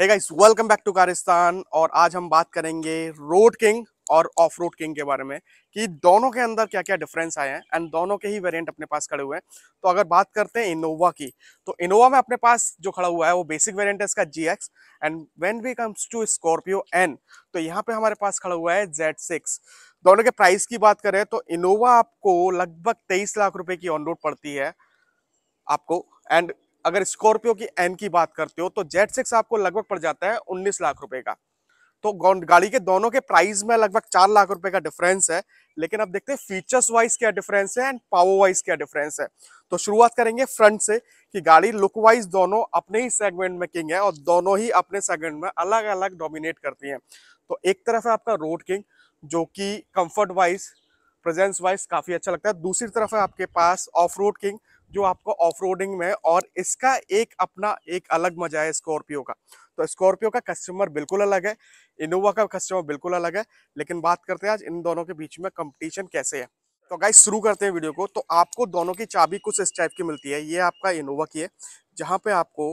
hey guys welcome back to Caristan और आज हम बात करेंगे रोड किंग और ऑफ रोड किंग के बारे में कि दोनों के अंदर क्या क्या डिफरेंस आए हैं एंड दोनों के ही वेरिएंट अपने पास खड़े हुए हैं तो अगर बात करते हैं इनोवा की तो इनोवा में अपने पास जो खड़ा हुआ है वो बेसिक वेरिएंट है इसका G X and when we comes to Scorpio N तो यहाँ पे हमारे पास खड़ा हुआ है जेड सिक्स दोनों के प्राइस की बात करें तो इनोवा आपको लगभग तेईस लाख रुपये की ऑन रोड पड़ती है आपको एंड अगर स्कॉर्पियो की एन की बात करते हो तो जेड सिक्स आपको लगभग पड़ जाता है उन्नीस लाख रुपए का तो गाड़ी के दोनों के प्राइस में लगभग चार लाख रुपए का डिफरेंस है लेकिन अब देखते हैं फीचर्स वाइज क्या डिफरेंस है एंड पावर वाइज क्या डिफरेंस है तो शुरुआत करेंगे फ्रंट से कि गाड़ी लुक वाइज दोनों अपने ही सेगमेंट में किंग है और दोनों ही अपने सेगमेंट में अलग अलग डोमिनेट करती है तो एक तरफ है आपका रोड किंग जो कि कंफर्ट वाइज प्रेजेंस वाइज काफी अच्छा लगता है दूसरी तरफ है आपके पास ऑफ रोड किंग जो आपको ऑफ रोडिंग में और इसका एक अपना एक अलग मजा है स्कॉर्पियो का तो स्कॉर्पियो का कस्टमर बिल्कुल अलग है इनोवा का कस्टमर बिल्कुल अलग है लेकिन बात करते हैं आज इन दोनों के बीच में कंपटीशन कैसे है तो गाइस शुरू करते हैं वीडियो को तो आपको दोनों की चाबी कुछ इस टाइप की मिलती है ये आपका इनोवा की है जहाँ पे आपको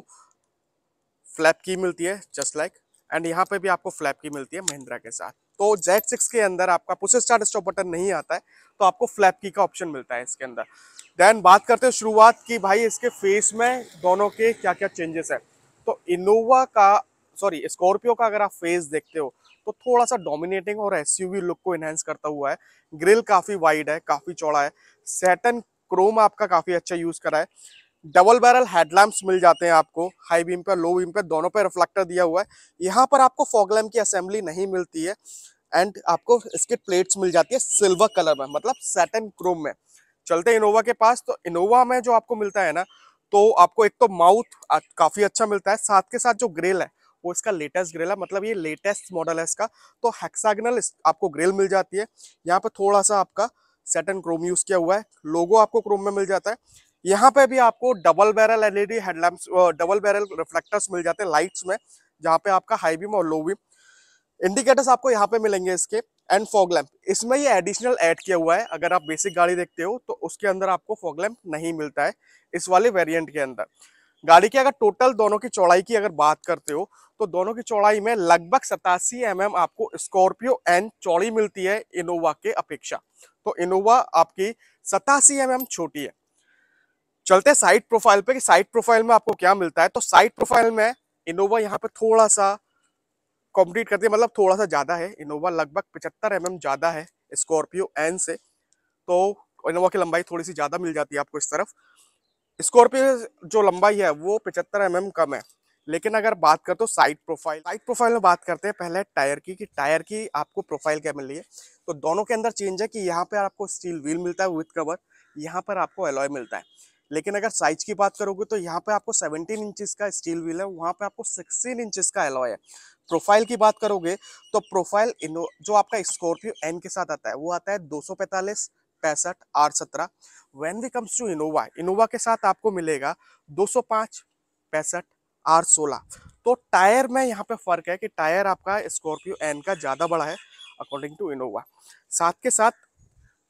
फ्लैप की मिलती है जस्ट लाइक एंड यहाँ पे भी आपको फ्लैप की मिलती है महिंद्रा के साथ तो जेड सिक्स के अंदर आपका पुसे स्टार्ट स्टॉप बटन नहीं आता है तो आपको फ्लैप की का ऑप्शन मिलता है इसके अंदर देन बात करते हैं शुरुआत की भाई इसके फेस में दोनों के क्या क्या चेंजेस है तो इनोवा का सॉरी स्कॉर्पियो का अगर आप फेस देखते हो तो थोड़ा सा डोमिनेटिंग और एसयूवी लुक को एनहेंस करता हुआ है ग्रिल काफ़ी वाइड है काफ़ी चौड़ा है सेटन क्रोम आपका काफ़ी अच्छा यूज़ करा है डबल बैरल हेडलैम्प्स मिल जाते हैं आपको हाई बीम पे लो बीम पे दोनों पे रिफ्लेक्टर दिया हुआ है यहाँ पर आपको फॉगलैम्प की असेंबली नहीं मिलती है एंड आपको इसके प्लेट्स मिल जाती है सिल्वर कलर में मतलब सेटन क्रोम में चलते हैं इनोवा के पास तो इनोवा में जो आपको मिलता है ना तो आपको एक तो माउथ काफ़ी अच्छा मिलता है साथ के साथ जो ग्रिल है वो इसका लेटेस्ट ग्रिल है मतलब ये लेटेस्ट मॉडल है इसका तो हेक्सागनल आपको ग्रिल मिल जाती है यहाँ पर थोड़ा सा आपका सेटन क्रोम यूज़ किया हुआ है लोगो आपको क्रोम में मिल जाता है यहाँ पे भी आपको double barrel LED headlamp double barrel reflectors मिल जाते हैं लाइट्स में जहाँ पे आपका हाई बीम और लो बीम इंडिकेटर्स आपको यहाँ पे मिलेंगे इसके एंड फॉग लैम्प इसमें ये एडिशनल ऐड किया हुआ है अगर आप बेसिक गाड़ी देखते हो तो उसके अंदर आपको फॉग लैम्प नहीं मिलता है इस वाले वेरिएंट के अंदर गाड़ी की अगर टोटल दोनों की चौड़ाई की अगर बात करते हो तो दोनों की चौड़ाई में लगभग सतासी एम mm आपको स्कॉर्पियो एन चौड़ी मिलती है इनोवा के अपेक्षा तो इनोवा आपकी सतासी एम mm छोटी है चलते हैं साइड प्रोफाइल पे कि साइड प्रोफाइल में आपको क्या मिलता है तो साइड प्रोफाइल में इनोवा यहाँ पे थोड़ा सा कॉम्प्लीट करती है मतलब थोड़ा सा ज़्यादा है इनोवा लगभग पचहत्तर एम mm ज़्यादा है स्कॉर्पियो एन से तो इनोवा की लंबाई थोड़ी सी ज़्यादा मिल जाती है आपको इस तरफ स्कॉर्पियो जो लंबाई है वो पचहत्तर एम mm कम है लेकिन अगर बात करते तो साइड प्रोफाइल साइड प्रोफाइल में बात करते हैं पहले टायर की कि टायर की आपको प्रोफाइल क्या मिल रही है तो दोनों के अंदर चेंज है कि यहाँ पर आपको स्टील व्हील मिलता है विथ कवर यहाँ पर आपको एलॉय मिलता है लेकिन अगर साइज की बात करोगे तो यहाँ पे आपको 17 इंचेस का स्टील व्हील है वहाँ पे आपको 16 इंचेस का एलॉय है प्रोफाइल की बात करोगे तो प्रोफाइल जो आपका स्कॉर्पियो एन के साथ आता है वो आता है दो सौ पैंतालीस पैंसठ आर सत्रह when we comes to Innova Innova के साथ आपको मिलेगा दो सौ पाँच पैंसठ आर सोलह तो टायर में यहाँ पे फर्क है कि टायर आपका स्कॉर्पियो एन का ज़्यादा बड़ा है अकॉर्डिंग टू इनोवा साथ के साथ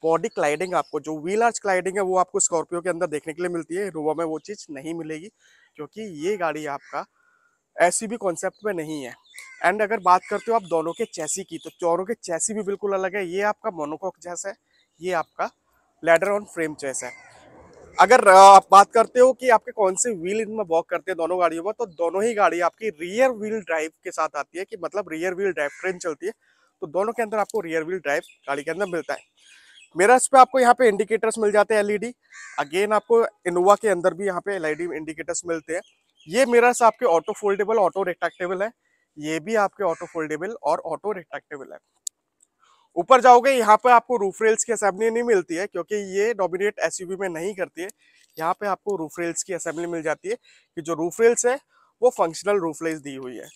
बॉडी क्लाइडिंग आपको जो व्हील आर्च क्लाइडिंग है वो आपको स्कॉर्पियो के अंदर देखने के लिए मिलती है रोवा में वो चीज़ नहीं मिलेगी क्योंकि ये गाड़ी आपका ऐसी भी कॉन्सेप्ट में नहीं है एंड अगर बात करते हो आप दोनों के चैसी की तो चोरों के चैसी भी बिल्कुल अलग है ये आपका मोनोकॉक जैसा है ये आपका लेडर ऑन फ्रेम चैस है अगर आप बात करते हो कि आपके कौन से व्हील इनमें वॉक करते हैं दोनों गाड़ियों में तो दोनों ही गाड़ी आपकी रियर व्हील ड्राइव के साथ आती है कि मतलब रियर व्हील ड्राइव ट्रेन चलती है तो दोनों के अंदर आपको रियर व्हील ड्राइव गाड़ी के अंदर मिलता है इस पर आपको यहाँ पे इंडिकेटर्स मिल जाते हैं एलईडी अगेन e आपको इनोवा के अंदर भी यहाँ पे एलईडी इंडिकेटर्स e मिलते हैं ये मिरर्स आपके ऑटो फोल्डेबल ऑटो रिट्रैक्टेबल है ये भी आपके ऑटो फोल्डेबल और ऑटो रिट्रैक्टेबल है ऊपर जाओगे यहाँ पे आपको रूफ रेल्स की असेंबली नहीं मिलती है क्योंकि ये डोमिनेट एस में नहीं करती है यहाँ पे आपको रूफ रेल्स की असेंबली मिल जाती है कि जो रूफ रेल्स है वो फंक्शनल रूफ रेल्स दी हुई है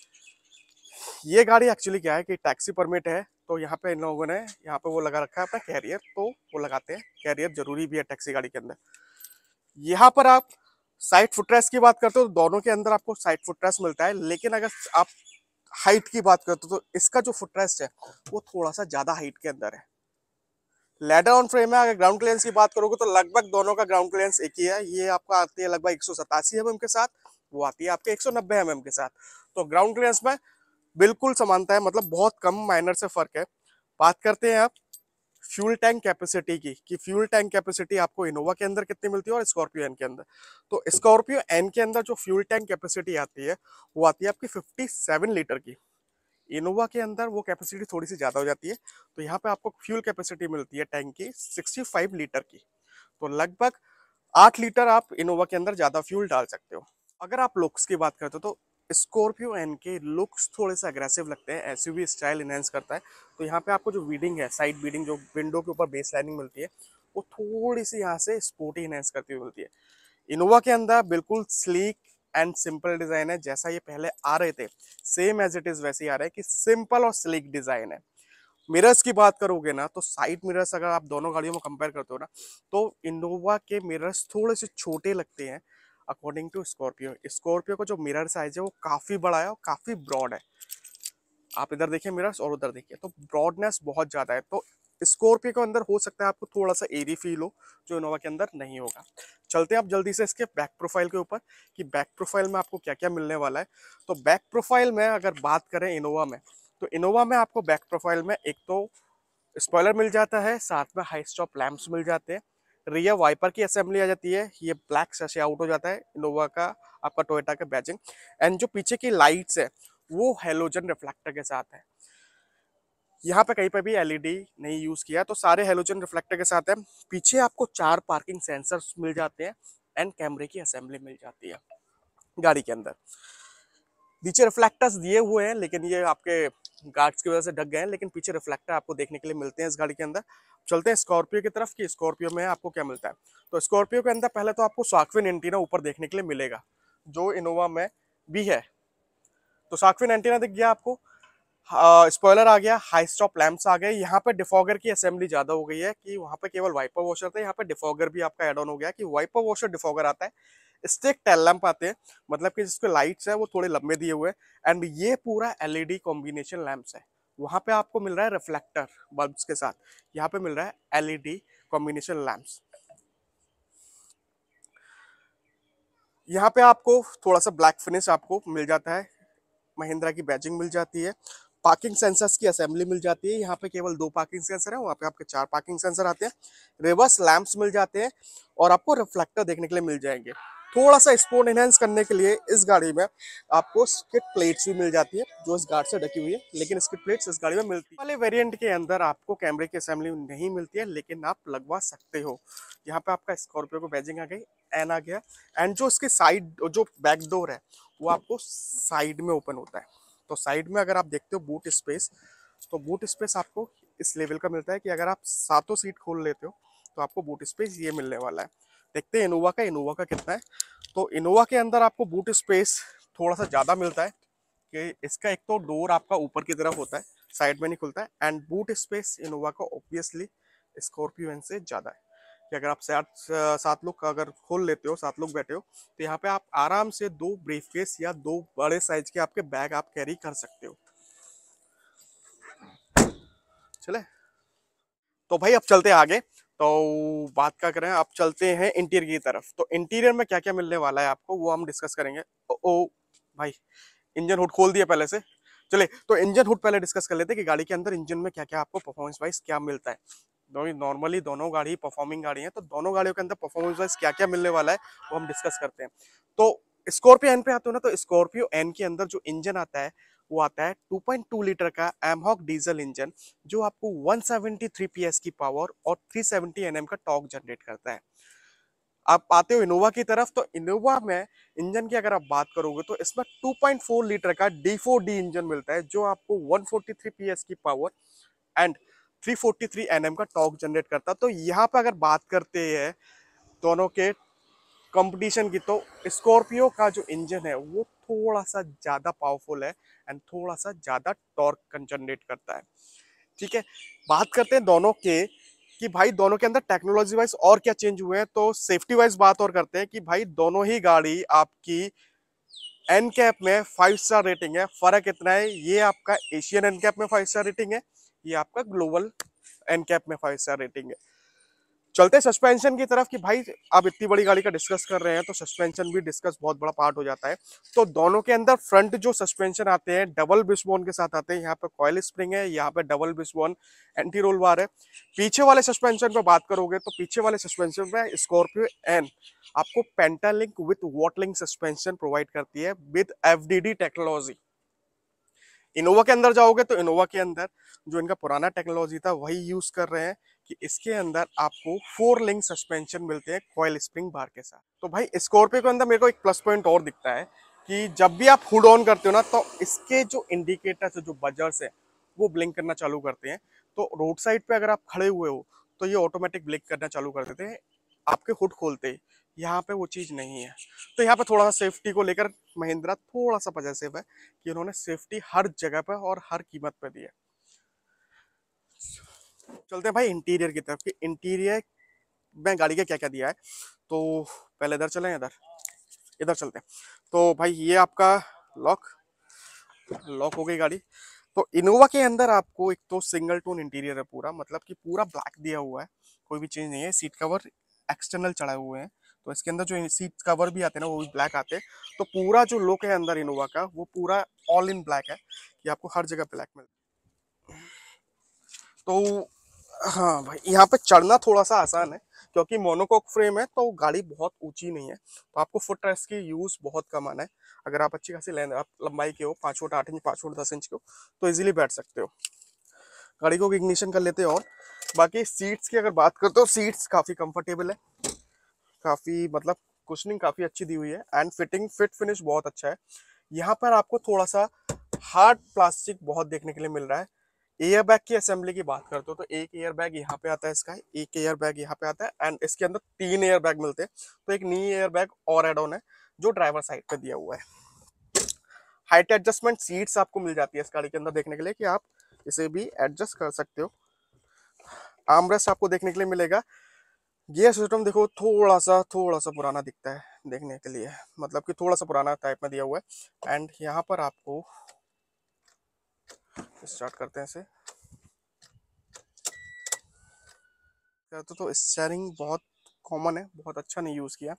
ये गाड़ी एक्चुअली क्या है कि टैक्सी परमिट है तो यहाँ पे इन लोगों ने यहाँ पे वो लगा रखा है अपना कैरियर तो वो लगाते हैं कैरियर जरूरी भी है टैक्सी गाड़ी के अंदर यहाँ पर आप साइड फुटरेस की बात करते हो तो दोनों के अंदर आपको साइड फुटरेस मिलता है लेकिन अगर आप हाइट की बात करते हो तो इसका जो फुटरेस्ट है वो थोड़ा सा ज़्यादा हाइट के अंदर है लेडर ऑन फ्रेम है अगर ग्राउंड क्लियरेंस की बात करोगे तो लगभग दोनों का ग्राउंड क्लियरेंस एक ही है ये आपका आती है लगभग एक सौ mm के साथ वो आती है आपके एक सौ mm के साथ तो ग्राउंड क्लियरेंस में बिल्कुल समानता है मतलब बहुत कम माइनर से फर्क है बात करते हैं आप फ्यूल टैंक कैपेसिटी की कि फ्यूल टैंक कैपेसिटी आपको इनोवा के अंदर कितनी मिलती है और स्कॉर्पियो एन के अंदर तो स्कॉर्पियो एन के अंदर जो फ्यूल टैंक कैपेसिटी आती है वो आती है आपकी 57 लीटर की इनोवा के अंदर वो कैपेसिटी थोड़ी सी ज़्यादा हो जाती है तो यहाँ पे आपको फ्यूल कैपेसिटी मिलती है टैंक की सिक्सटी लीटर की तो लगभग आठ लीटर आप इनोवा के अंदर ज़्यादा फ्यूल डाल सकते हो अगर आप लुक्स की बात करते हो तो स्कॉर्पियो एन के लुक्स थोड़े से अग्रेसिव लगते हैं एस स्टाइल इनहेंस करता है तो यहाँ पे आपको जो बीडिंग है साइड वीडिंग जो विंडो के ऊपर बेस लाइनिंग मिलती है वो थोड़ी सी यहाँ से स्पोर्टी इनहेंस करती हुई मिलती है इनोवा के अंदर बिल्कुल स्लीक एंड सिंपल डिज़ाइन है जैसा ये पहले आ रहे थे सेम एज इट इज़ वैसे ही आ रहा है कि सिंपल और स्लीक डिज़ाइन है मिरर्स की बात करोगे ना तो साइड मिरर्स अगर आप दोनों गाड़ियों में कंपेयर करते हो ना तो इनोवा के मिरर्स थोड़े से छोटे लगते हैं अकॉर्डिंग टू स्कॉर्पियो स्कॉर्पियो का जो मिरर साइज है वो काफ़ी बड़ा है और काफ़ी ब्रॉड है आप इधर देखिए मिरर्स और उधर देखिए तो ब्रॉडनेस बहुत ज़्यादा है तो स्कॉर्पियो के अंदर हो सकता है आपको थोड़ा सा एरी फील हो जो इनोवा के अंदर नहीं होगा चलते हैं आप जल्दी से इसके बैक प्रोफाइल के ऊपर कि बैक प्रोफाइल में आपको क्या क्या मिलने वाला है तो बैक प्रोफाइल में अगर बात करें इनोवा में तो इनोवा में आपको बैक प्रोफाइल में एक तो स्पॉयलर मिल जाता है साथ में हाई स्टॉप लैम्प्स मिल जाते हैं रियर वाइपर की असेंबली आ जाती है ये ब्लैक से आउट हो जाता है इनोवा का आपका टोयोटा का बैजिंग एंड जो पीछे की लाइट्स है वो हेलोजन रिफ्लेक्टर के साथ है यहाँ पे कहीं पे भी एलईडी e नहीं यूज़ किया तो सारे हेलोजन रिफ्लेक्टर के साथ है पीछे आपको चार पार्किंग सेंसर्स मिल जाते हैं एंड कैमरे की असेंबली मिल जाती है गाड़ी के अंदर नीचे रिफ्लेक्टर्स दिए हुए हैं लेकिन ये आपके गार्ड्स की वजह से ढक गए हैं लेकिन पीछे रिफ्लेक्टर आपको देखने के लिए मिलते हैं इस गाड़ी के अंदर चलते हैं स्कॉर्पियो की तरफ कि स्कॉर्पियो में आपको क्या मिलता है तो स्कॉर्पियो के अंदर पहले तो आपको साक्विन एंटीना ऊपर देखने के लिए मिलेगा जो इनोवा में भी है तो साक्विन एंटीना दिख गया आपको स्पॉयलर आ गया हाई स्टॉप लैम्प्स आ गए यहाँ पे डिफॉगर की असेंबली ज़्यादा हो गई है कि वहाँ पे केवल वाइपर वॉशर था यहाँ पे डिफॉगर भी आपका एड ऑन हो गया कि वाइपर वॉशर डिफॉगर आता है स्टिक टेल लैम्प आते हैं मतलब कि जिसके लाइट्स हैं वो थोड़े लंबे दिए हुए हैं एंड ये पूरा एलईडी कॉम्बिनेशन लैम्प्स है वहाँ पे आपको मिल रहा है रिफ्लेक्टर बल्ब्स के साथ यहाँ पे मिल रहा है एलईडी कॉम्बिनेशन लैम्प्स यहाँ पे आपको थोड़ा सा ब्लैक फिनिश आपको मिल जाता है महिंद्रा की बैजिंग मिल जाती है पार्किंग सेंसर्स की असेंबली मिल जाती है यहाँ पे केवल दो पार्किंग सेंसर है वहाँ पे आपके चार पार्किंग सेंसर आते हैं रिवर्स लैम्प्स मिल जाते हैं और आपको रिफ्लेक्टर देखने के लिए मिल जाएंगे थोड़ा सा स्पोर्ट एनहेंस करने के लिए इस गाड़ी में आपको स्किट प्लेट्स भी मिल जाती है जो इस गार्ड से ढकी हुई है लेकिन स्किट प्लेट्स इस गाड़ी में मिलती है वाले वेरिएंट के अंदर आपको कैमरे की असेंबली नहीं मिलती है लेकिन आप लगवा सकते हो यहाँ पे आपका स्कॉर्पियो को बैजिंग आ गई एन आ गया एंड जो इसके साइड जो बैकडोर है वो आपको साइड में ओपन होता है तो साइड में अगर आप देखते हो बूट स्पेस तो बूट स्पेस आपको इस लेवल का मिलता है कि अगर आप सातों सीट खोल लेते हो तो आपको बूट स्पेस ये मिलने वाला है देखते हैं इनोवा का इनोवा का कितना है तो इनोवा के अंदर आपको बूट स्पेस थोड़ा सा ज़्यादा मिलता है कि इसका एक तो डोर आपका ऊपर की तरफ होता है साइड में नहीं खुलता है एंड बूट स्पेस इनोवा का ऑब्वियसली स्कॉर्पियो से ज़्यादा है कि अगर आप सात सात लोग अगर खोल लेते हो सात लोग बैठे हो तो यहाँ पे आप आराम से दो ब्रीफकेस या दो बड़े साइज के आपके बैग आप कैरी कर सकते हो चले तो भाई अब चलते हैं आगे तो बात क्या करें आप चलते हैं इंटीरियर की तरफ तो इंटीरियर में क्या क्या मिलने वाला है आपको वो हम डिस्कस करेंगे ओ, ओ भाई इंजन हुड खोल दिया पहले से चले तो इंजन हुड पहले डिस्कस कर लेते कि गाड़ी के अंदर इंजन में क्या क्या आपको परफॉर्मेंस वाइज क्या मिलता है नॉर्मली तो दोनों गाड़ी परफॉर्मिंग गाड़ी है तो दोनों गाड़ियों के अंदर परफॉर्मेंस वाइज क्या क्या मिलने वाला है वो हम डिस्कस करते हैं तो स्कॉर्पियो एन पे आते हो ना तो स्कॉर्पियो एन के अंदर जो इंजन आता है वो आता है 2.2 लीटर का एमहॉक डीजल इंजन जो आपको 173 सेवेंटी की पावर और 370 सेवेंटी का टॉक जनरेट करता है आप आते हो इनोवा की तरफ तो इनोवा में इंजन की अगर आप बात करोगे तो इसमें 2.4 लीटर का D4D इंजन मिलता है जो आपको 143 फोर्टी की पावर एंड 343 फोर्टी का टॉक जनरेट करता है तो यहाँ पर अगर बात करते हैं दोनों के कंपटीशन की तो स्कॉर्पियो का जो इंजन है वो थोड़ा सा ज़्यादा पावरफुल है एंड थोड़ा सा ज़्यादा टॉर्क कंजनरेट करता है ठीक है बात करते हैं दोनों के कि भाई दोनों के अंदर टेक्नोलॉजी वाइज और क्या चेंज हुए हैं तो सेफ्टी वाइज बात और करते हैं कि भाई दोनों ही गाड़ी आपकी एन कैप में फाइव स्टार रेटिंग है फ़र्क इतना है ये आपका एशियन एन कैप में फाइव स्टार रेटिंग है ये आपका ग्लोबल एन कैप में फाइव स्टार रेटिंग है चलते सस्पेंशन की तरफ कि भाई आप इतनी बड़ी गाड़ी का डिस्कस कर रहे हैं तो सस्पेंशन भी डिस्कस बहुत बड़ा पार्ट हो जाता है तो दोनों के अंदर फ्रंट जो सस्पेंशन आते हैं डबल बिस्बोन के साथ आते हैं यहाँ पे कॉयल स्प्रिंग है यहाँ पे double wishbone anti roll bar है पीछे वाले सस्पेंशन पर बात करोगे तो पीछे वाले सस्पेंशन में स्कॉर्पियो एन आपको pentalink with watt link suspension provide करती है विथ एफ टेक्नोलॉजी इनोवा के अंदर जाओगे तो इनोवा के अंदर जो इनका पुराना टेक्नोलॉजी था वही यूज कर रहे हैं कि इसके अंदर आपको फोर लिंक सस्पेंशन मिलते हैं कॉयल स्प्रिंग बार के साथ तो भाई स्कॉर्पियो के अंदर मेरे को एक प्लस पॉइंट और दिखता है कि जब भी आप हुड ऑन करते हो ना तो इसके जो इंडिकेटर्स है जो बजर्स है वो ब्लिंक करना चालू करते हैं तो रोड साइड पे अगर आप खड़े हुए हो तो ये ऑटोमेटिक ब्लिंक करना चालू कर देते हैं आपके हुड खोलते यहाँ पे वो चीज़ नहीं है तो यहाँ पे थोड़ा सा सेफ्टी को लेकर महिंद्रा थोड़ा सा पजेसिव है कि उन्होंने सेफ्टी हर जगह पर और हर कीमत पर दी है चलते हैं भाई इंटीरियर की तरफ कि इंटीरियर में गाड़ी का क्या क्या दिया है तो पहले इधर चले इधर इधर चलते हैं तो भाई ये आपका लॉक लॉक हो गई गाड़ी तो इनोवा के अंदर आपको एक तो सिंगल टोन इंटीरियर है पूरा मतलब कि पूरा ब्लैक दिया हुआ है कोई भी चेंज नहीं है सीट कवर एक्सटर्नल चढ़ाए हुए हैं तो इसके अंदर जो सीट कवर भी आते हैं ना वो भी ब्लैक आते हैं तो पूरा जो लुक है अंदर इनोवा का वो पूरा ऑल इन ब्लैक है कि आपको हर जगह ब्लैक मिल तो हाँ भाई यहाँ पे चढ़ना थोड़ा सा आसान है क्योंकि मोनोकॉक फ्रेम है तो गाड़ी बहुत ऊंची नहीं है तो आपको फुट रेस्ट की यूज़ बहुत कम आना है अगर आप अच्छी खासी लेंथ आप लंबाई के हो पाँच फुट आठ इंच पाँच फुट दस इंच के हो तो इजीली बैठ सकते हो गाड़ी को इग्निशन कर लेते हो और बाकी सीट्स की अगर बात करते हो सीट्स काफ़ी कम्फर्टेबल है काफ़ी मतलब कुशनिंग काफ़ी अच्छी दी हुई है एंड फिटिंग फिट फिनिश बहुत अच्छा है यहाँ पर आपको थोड़ा सा हार्ड प्लास्टिक बहुत देखने के लिए मिल रहा है एयर बैग की असेंबली की बात करते हो तो एक एयर बैग यहाँ पे आता है इसका एक एयर बैग यहाँ पे आता है एंड इसके अंदर तीन एयर बैग मिलते हैं तो एक नी एयर बैग और एड ऑन है जो ड्राइवर साइड पे दिया हुआ है हाइट एडजस्टमेंट सीट्स आपको मिल जाती है इस गाड़ी के अंदर देखने के लिए कि आप इसे भी एडजस्ट कर सकते हो आमरस आपको देखने के लिए मिलेगा गियर सिस्टम देखो थोड़ा सा थोड़ा सा पुराना दिखता है देखने के लिए मतलब कि थोड़ा सा पुराना टाइप में दिया हुआ है एंड यहाँ पर आपको स्टार्ट तो करते हैं इसे तो, तो स्टेयरिंग बहुत कॉमन है बहुत अच्छा नहीं यूज़ किया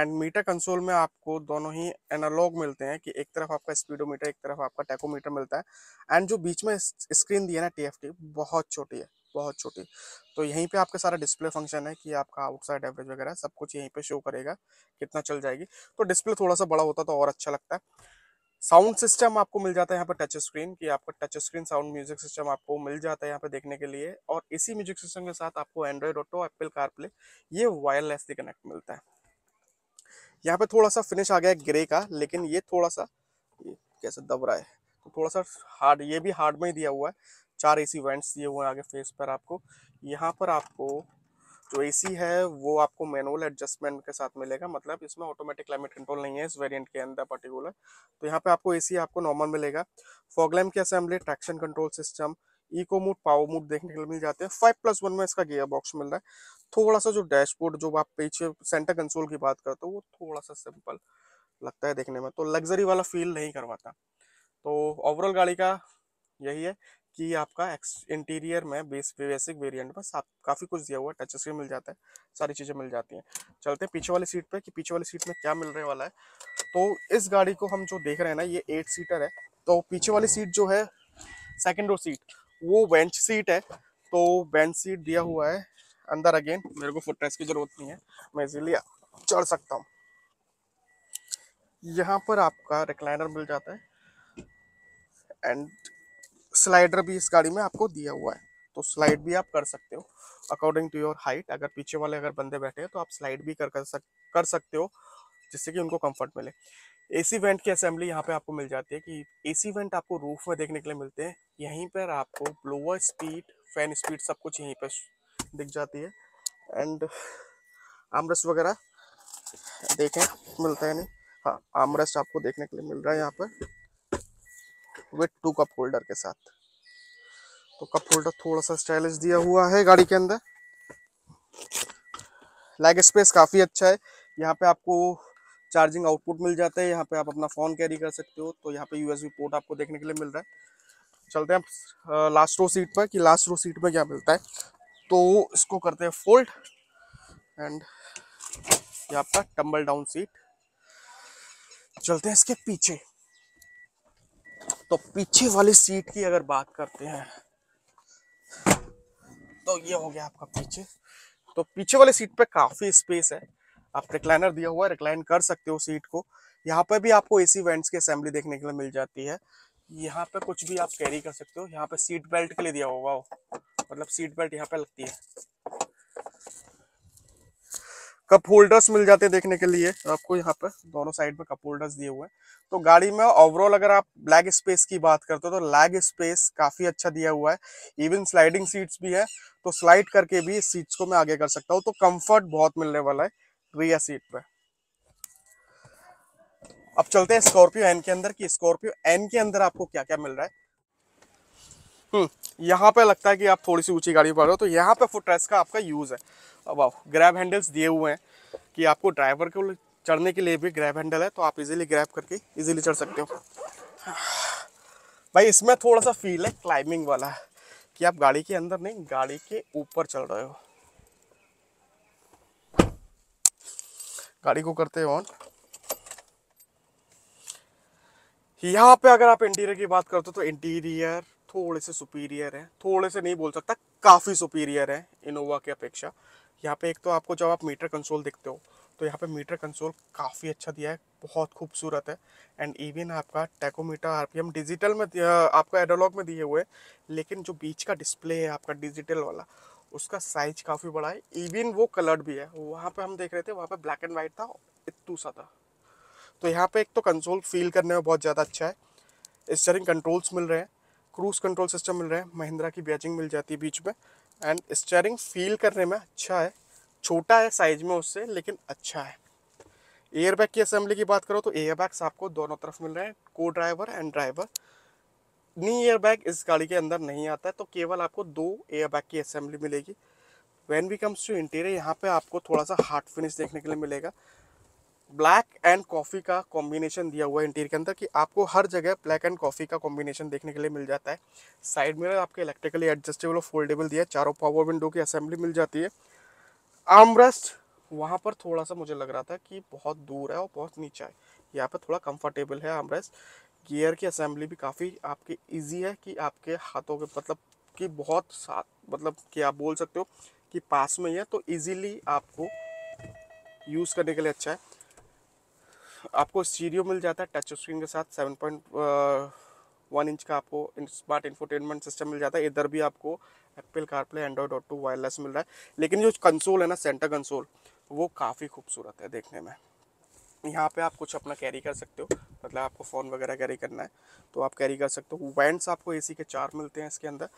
एंड मीटर कंसोल में आपको दोनों ही एनालॉग मिलते हैं कि एक तरफ आपका स्पीडोमीटर एक तरफ आपका टैकोमीटर मिलता है एंड जो बीच में स्क्रीन दी है ना टीएफटी बहुत छोटी है बहुत छोटी तो यहीं पे आपका सारा डिस्प्ले फंक्शन है कि आपका आउटसाइड एवरेज वगैरह सब कुछ यहीं पे शो करेगा कितना चल जाएगी तो डिस्प्ले थोड़ा सा बड़ा होता तो और अच्छा लगता है साउंड सिस्टम आपको मिल जाता है यहाँ पर टच स्क्रीन की आपका touch screen sound music system आपको मिल जाता है यहाँ पे देखने के लिए और इसी म्यूजिक सिस्टम के साथ आपको एंड्रॉयड ऑटो एप्पल कारप्ले ये वायरलेसली कनेक्ट मिलता है यहाँ पे थोड़ा सा फिनिश आ गया है ग्रे का लेकिन ये थोड़ा सा ये कैसे दब रहा है तो थोड़ा सा हार्ड ये भी हार्ड में ही दिया हुआ है चार ए सी वेंट्स दिए हुए हैं आगे फेस पर आपको यहाँ पर आपको जो एसी है वो आपको मैनुअल एडजस्टमेंट के साथ मिलेगा मतलब इसमें ऑटोमेटिक क्लाइमेट कंट्रोल नहीं है इस वेरिएंट के अंदर पर्टिकुलर तो यहाँ पे आपको एसी आपको नॉर्मल मिलेगा फॉगलैम की assembly traction control system eco mode power mode देखने के लिए मिल जाते हैं फाइव प्लस वन में इसका गियर बॉक्स मिल रहा है थोड़ा सा जो डैशबोर्ड जो आप पीछे सेंटर कंसोल की बात करते हो वो थोड़ा सा सिंपल लगता है देखने में तो लग्जरी वाला फील नहीं करवाता तो ओवरऑल गाड़ी का यही है कि आपका एक्स इंटीरियर में बेस बेसिक वेरिएंट में आप काफ़ी कुछ दिया हुआ टच स्क्रीन मिल जाता है सारी चीज़ें मिल जाती हैं चलते हैं पीछे वाली सीट पे कि पीछे वाली सीट में क्या मिलने वाला है तो इस गाड़ी को हम जो देख रहे हैं ना ये एट सीटर है तो पीछे वाली सीट जो है सेकेंड रो सीट वो बेंच सीट है तो बेंच सीट दिया हुआ है अंदर अगेन मेरे को फुट की ज़रूरत नहीं है मैं इजीली चढ़ सकता हूँ यहाँ पर आपका रिक्लाइनर मिल जाता है एंड स्लाइडर भी इस गाड़ी में आपको दिया हुआ है तो स्लाइड भी आप कर सकते हो अकॉर्डिंग टू योर हाइट अगर पीछे वाले अगर बंदे बैठे हैं तो आप स्लाइड भी कर कर, सक, कर सकते हो जिससे कि उनको कंफर्ट मिले एसी वेंट की असेंबली यहाँ पे आपको मिल जाती है कि एसी वेंट आपको रूफ में देखने के लिए मिलते हैं यहीं पर आपको ब्लोअर स्पीड फैन स्पीड सब कुछ यहीं पर दिख जाती है एंड आमरस वगैरह देखें मिलता है नहीं हाँ आमरस आपको देखने के लिए मिल रहा है यहाँ पर विथ टू कप होल्डर के साथ तो कप होल्डर थोड़ा सा स्टाइलिश दिया हुआ है गाड़ी के अंदर लैग स्पेस काफ़ी अच्छा है यहाँ पे आपको चार्जिंग आउटपुट मिल जाता है यहाँ पे आप अपना फ़ोन कैरी कर सकते हो तो यहाँ पे यूएसबी पोर्ट आपको देखने के लिए मिल रहा है चलते हैं आप लास्ट रो सीट पर कि लास्ट रो सीट पर क्या मिलता है तो इसको करते हैं फोल्ड एंड यहाँ पर टम्बल डाउन सीट चलते हैं इसके पीछे तो पीछे वाली सीट की अगर बात करते हैं तो ये हो गया आपका पीछे तो पीछे वाली सीट पे काफ़ी स्पेस है आप रिक्लाइनर दिया हुआ है रिक्लाइन कर सकते हो सीट को यहाँ पे भी आपको एसी वेंट्स की असेंबली देखने के लिए मिल जाती है यहाँ पे कुछ भी आप कैरी कर सकते हो यहाँ पे सीट बेल्ट के लिए दिया होगा मतलब सीट बेल्ट यहाँ पे लगती है कप होल्डर्स मिल जाते हैं देखने के लिए तो आपको यहाँ पर दोनों साइड में कप होल्डर्स दिए हुए हैं तो गाड़ी में ओवरऑल अगर आप लैग स्पेस की बात करते हो तो लैग स्पेस काफ़ी अच्छा दिया हुआ है इवन स्लाइडिंग सीट्स भी है तो स्लाइड करके भी इस सीट्स को मैं आगे कर सकता हूँ तो कंफर्ट बहुत मिलने वाला है रिया सीट पर अब चलते हैं स्कॉर्पियो एन के अंदर की स्कॉर्पियो एन के अंदर आपको क्या क्या मिल रहा है हम्म यहाँ पे लगता है कि आप थोड़ी सी ऊंची गाड़ी पर रहे हो तो यहाँ पे फुट का आपका यूज़ है वाह ग्रैब हैंडल्स दिए हुए हैं कि आपको ड्राइवर को चढ़ने के लिए भी ग्रैब हैंडल है तो आप इजीली ग्रैब करके इजीली चढ़ सकते हो भाई इसमें थोड़ा सा फील है क्लाइंबिंग वाला कि आप गाड़ी के अंदर नहीं गाड़ी के ऊपर चल रहे हो गाड़ी को करते हैं ऑन यहाँ पे अगर आप इंटीरियर की बात करते हो तो इंटीरियर थोड़े से सुपीरियर है थोड़े से नहीं बोल सकता काफ़ी सुपीरियर है इनोवा की अपेक्षा यहाँ पे एक तो आपको जब आप मीटर कंसोल देखते हो तो यहाँ पे मीटर कंसोल काफ़ी अच्छा दिया है बहुत खूबसूरत है एंड इवन आपका टैकोमीटर आरपीएम डिजिटल में आपका एडोलॉग में दिए हुए लेकिन जो बीच का डिस्प्ले है आपका डिजिटल वाला उसका साइज काफ़ी बड़ा है इवन वो कलर्ड भी है वहाँ पे हम देख रहे थे वहाँ पर ब्लैक एंड वाइट था इतू सा था तो यहाँ पे एक तो कंसोल फील करने में बहुत ज़्यादा अच्छा है स्टरिंग कंट्रोल्स मिल रहे हैं क्रूज़ कंट्रोल सिस्टम मिल रहे हैं महिंद्रा की बैजिंग मिल जाती है बीच में एंड स्टेयरिंग फील करने में अच्छा है छोटा है साइज में उससे लेकिन अच्छा है एयरबैग की असेंबली की बात करो तो एयरबैग्स आपको दोनों तरफ मिल रहे हैं को driver and driver knee airbag इस गाड़ी के अंदर नहीं आता है तो केवल आपको दो एयरबैग की असेंबली मिलेगी when we comes to interior यहाँ पे आपको थोड़ा सा हार्ड फिनिश देखने के लिए मिलेगा ब्लैक एंड कॉफ़ी का कॉम्बिनेशन दिया हुआ है इंटीरियर के अंदर कि आपको हर जगह ब्लैक एंड कॉफ़ी का कॉम्बिनेशन देखने के लिए मिल जाता है साइड मिरर आपके इलेक्ट्रिकली एडजस्टेबल और फोल्डेबल दिया है चारों पावर विंडो की असेंबली मिल जाती है आर्मरेस्ट वहाँ पर थोड़ा सा मुझे लग रहा था कि बहुत दूर है और बहुत नीचा है यहाँ पर थोड़ा कम्फर्टेबल है आर्मरेस्ट गियर की असेंबली भी काफ़ी आपकी ईजी है कि आपके हाथों के मतलब कि बहुत साथ मतलब कि आप बोल सकते हो कि पास में ही है तो ईजीली आपको यूज़ करने के लिए अच्छा है आपको सीरियो मिल जाता है टच स्क्रीन के साथ सेवन पॉइंट वन इंच का आपको स्मार्ट इंफोटेनमेंट सिस्टम मिल जाता है इधर भी आपको Apple CarPlay Android too wireless मिल रहा है लेकिन जो कंसोल है ना सेंटर कंसोल वो काफ़ी खूबसूरत है देखने में यहाँ पे आप कुछ अपना कैरी कर सकते हो मतलब आपको फ़ोन वगैरह कैरी करना है तो आप कैरी कर सकते हो वैंड्स आपको एसी के चार मिलते हैं इसके अंदर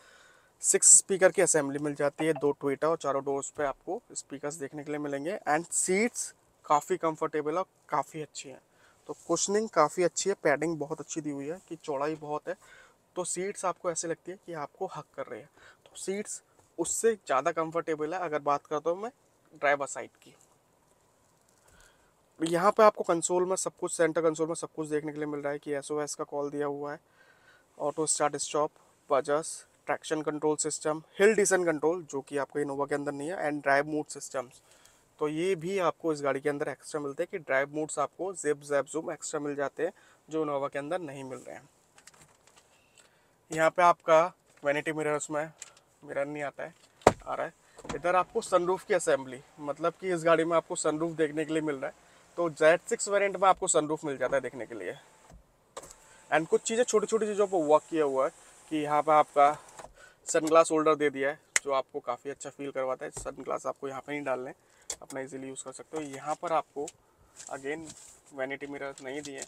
सिक्स स्पीकर की असेंबली मिल जाती है दो ट्विटा और चारों डोर्स पे आपको स्पीकर्स देखने के लिए मिलेंगे एंड सीट्स काफ़ी कंफर्टेबल है काफ़ी अच्छी है तो कुशनिंग काफ़ी अच्छी है पैडिंग बहुत अच्छी दी हुई है कि चौड़ाई बहुत है तो सीट्स आपको ऐसे लगती है कि आपको हक कर रही है तो सीट्स उससे ज़्यादा कंफर्टेबल है अगर बात करता हूँ मैं ड्राइवर साइड की यहाँ पे आपको कंसोल में सब कुछ सेंटर कंसोल में सब कुछ देखने के लिए मिल रहा है कि एस का कॉल दिया हुआ है ऑटो स्टार्ट स्टॉप बजस traction control system hill descent control जो कि आपको इनोवा के अंदर नहीं है एंड ड्राइव मोड सिस्टम्स तो ये भी आपको इस गाड़ी के अंदर एक्स्ट्रा मिलते हैं कि ड्राइव मोड्स आपको जिप जैप जूम एक्स्ट्रा मिल जाते हैं जो नोवा के अंदर नहीं मिल रहे हैं यहाँ पे आपका वैनिटी मिरर उसमें मिरर नहीं आता है आ रहा है इधर आपको सनरूफ की असेंबली मतलब कि इस गाड़ी में आपको सनरूफ देखने के लिए मिल रहा है तो जेड सिक्स वेरियंट में आपको सनरूफ मिल जाता है देखने के लिए एंड कुछ चीज़ें छोटी छोटी चीज़ों पर वॉक किया हुआ है कि यहाँ पर आपका सन ग्लास होल्डर दे दिया है जो आपको काफ़ी अच्छा फील करवाता है सन ग्लास आपको यहाँ पर नहीं डालने अपना इजीली यूज़ कर सकते हो यहाँ पर आपको अगेन वैनिटी मिरर नहीं दिए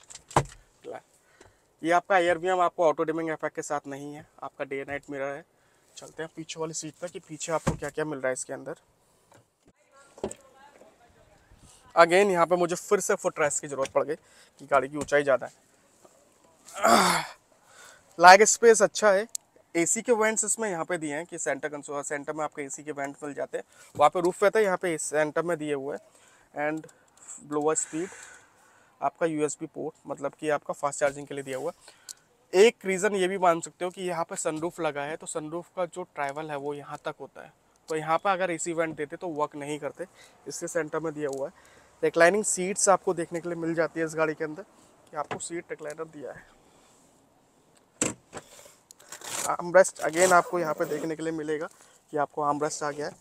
ये आपका एयर भी आपको ऑटो डिमिंग इफेक्ट के साथ नहीं है आपका डे नाइट मिरर है चलते हैं पीछे वाली सीट तक कि पीछे आपको क्या क्या मिल रहा है इसके अंदर अगेन यहाँ पर मुझे फिर से फुट रेस्ट की ज़रूरत पड़ गई कि गाड़ी की ऊँचाई ज़्यादा है लाइक स्पेस अच्छा है एसी के वेंट्स इसमें यहाँ पे दिए हैं कि सेंटर कंसोल सेंटर में आपको एसी के वेंट मिल जाते हैं वहाँ पे रूफ पे था तो यहाँ पे सेंटर में दिए हुए एंड लोअर स्पीड आपका यूएसबी पोर्ट मतलब कि आपका फास्ट चार्जिंग के लिए दिया हुआ एक रीज़न ये भी मान सकते हो कि यहाँ सन सनरूफ लगा है तो सनरूफ का जो ट्रैवल है वो यहाँ तक होता है तो यहाँ पर अगर सी वेंट देते तो वर्क नहीं करते इसलिए सेंटर में दिया हुआ है रिक्लाइनिंग सीट्स आपको देखने के लिए मिल जाती है इस गाड़ी के अंदर कि आपको सीट रिक्लाइनर दिया है आर्म रेस्ट अगेन आपको यहाँ पे देखने के लिए मिलेगा कि आपको आर्म रेस्ट आ गया है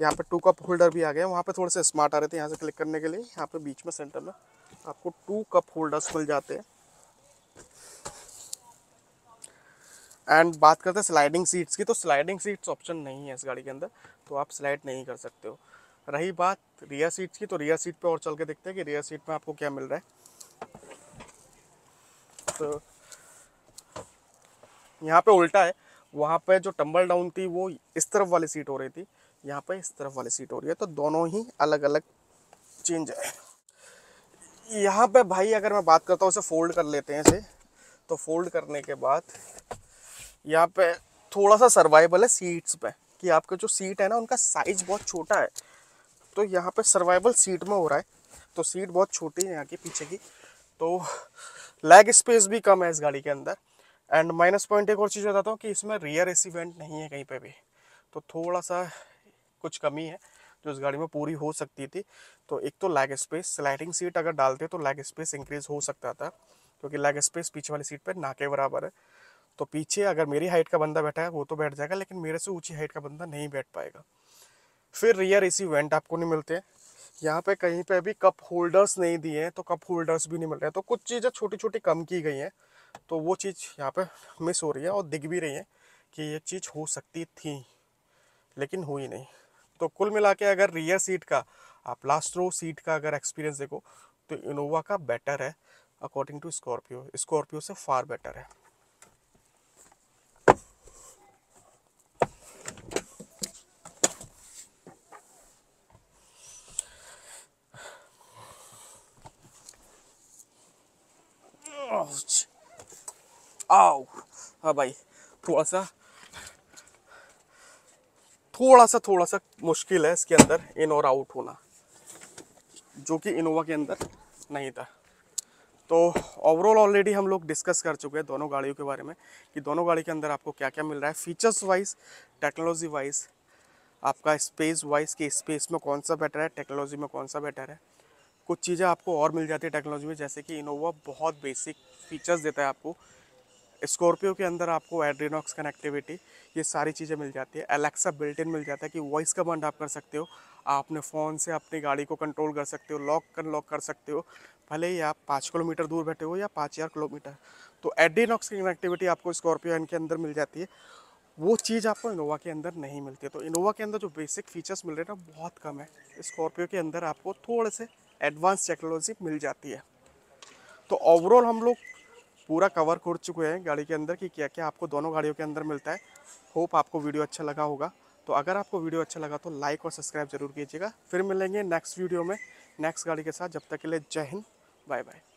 यहाँ पे टू कप होल्डर भी आ गया है वहाँ पे थोड़े से स्मार्ट आ रहे थे यहाँ से क्लिक करने के लिए यहाँ पे बीच में सेंटर में आपको टू कप होल्डर्स मिल जाते हैं एंड बात करते हैं स्लाइडिंग सीट्स की तो स्लाइडिंग सीट्स ऑप्शन नहीं है इस गाड़ी के अंदर तो आप स्लाइड नहीं कर सकते हो रही बात रियर सीट्स की तो रियर सीट पर और चल के देखते हैं कि रियर सीट में आपको क्या मिल रहा है तो यहाँ पे उल्टा है वहाँ पे जो टम्बल डाउन थी वो इस तरफ वाली सीट हो रही थी यहाँ पे इस तरफ वाली सीट हो रही है तो दोनों ही अलग अलग चेंज है यहाँ पे भाई अगर मैं बात करता हूँ इसे फोल्ड कर लेते हैं इसे तो फोल्ड करने के बाद यहाँ पे थोड़ा सा सर्वाइवल है सीट्स पे कि आपका जो सीट है ना उनका साइज बहुत छोटा है तो यहाँ पे सर्वाइवल सीट में हो रहा है तो सीट बहुत छोटी है यहाँ की पीछे की तो लेग स्पेस भी कम है इस गाड़ी के अंदर एंड माइनस पॉइंट एक और चीज़ बताता हूँ कि इसमें रियर सी वेंट नहीं है कहीं पर भी तो थोड़ा सा कुछ कमी है जो इस गाड़ी में पूरी हो सकती थी तो एक तो लैग स्पेस स्लाइडिंग सीट अगर डालते तो लैग स्पेस इंक्रीज हो सकता था क्योंकि लैग स्पेस पीछे वाली सीट पर ना के बराबर है तो पीछे अगर मेरी हाइट का बंदा बैठा है वो तो बैठ जाएगा लेकिन मेरे से ऊँची हाइट का बंदा नहीं बैठ पाएगा फिर रियर एसी वेंट आपको नहीं मिलते यहाँ पे कहीं पे भी कप होल्डर्स नहीं दिए हैं तो कप होल्डर्स भी नहीं मिल रहे हैं तो कुछ चीज़ें छोटी छोटी कम की गई हैं तो वो चीज़ यहाँ पे मिस हो रही है और दिख भी रही है कि ये चीज़ हो सकती थी लेकिन हुई नहीं तो कुल मिला के अगर रियर सीट का आप लास्ट रो सीट का अगर एक्सपीरियंस देखो तो इनोवा का बेटर है अकॉर्डिंग टू स्कॉर्पियो स्कॉर्पियो से फार बेटर है था भाई थोड़ा सा थोड़ा सा थोड़ा सा मुश्किल है इसके अंदर इन और आउट होना जो कि इनोवा के अंदर नहीं था तो ओवरऑल ऑलरेडी हम लोग डिस्कस कर चुके हैं दोनों गाड़ियों के बारे में कि दोनों गाड़ी के अंदर आपको क्या क्या मिल रहा है फीचर्स वाइज टेक्नोलॉजी वाइज आपका स्पेस वाइज कि स्पेस में कौन सा बेटर है टेक्नोलॉजी में कौन सा बेटर है कुछ चीज़ें आपको और मिल जाती है टेक्नोलॉजी में जैसे कि इनोवा बहुत बेसिक फीचर्स देता है आपको स्कॉर्पियो के अंदर आपको एड्रीनॉक्स कनेक्टिविटी ये सारी चीज़ें मिल जाती है एलेक्सा बिल्ट इन मिल जाता है कि वॉइस कमांड आप कर सकते हो आप अपने फ़ोन से अपनी गाड़ी को कंट्रोल कर सकते हो लॉक अनलॉक कर सकते हो भले ही आप पाँच किलोमीटर दूर बैठे हो या पाँच हज़ार किलोमीटर तो एड्रीनॉक्स की कनेक्टिविटी आपको स्कॉर्पियो एन के अंदर मिल जाती है वो चीज़ आपको इनोवा के अंदर नहीं मिलती है तो इनोवा के अंदर जो बेसिक फीचर्स मिल रहे हैं ना बहुत कम है स्कॉर्पियो के अंदर आपको थोड़े से एडवांस टेक्नोलॉजी मिल जाती है तो ओवरऑल हम लोग पूरा कवर कर चुके हैं गाड़ी के अंदर कि क्या क्या आपको दोनों गाड़ियों के अंदर मिलता है होप आपको वीडियो अच्छा लगा होगा तो अगर आपको वीडियो अच्छा लगा तो लाइक और सब्सक्राइब जरूर कीजिएगा फिर मिलेंगे नेक्स्ट वीडियो में नेक्स्ट गाड़ी के साथ जब तक के लिए जय हिंद बाय बाय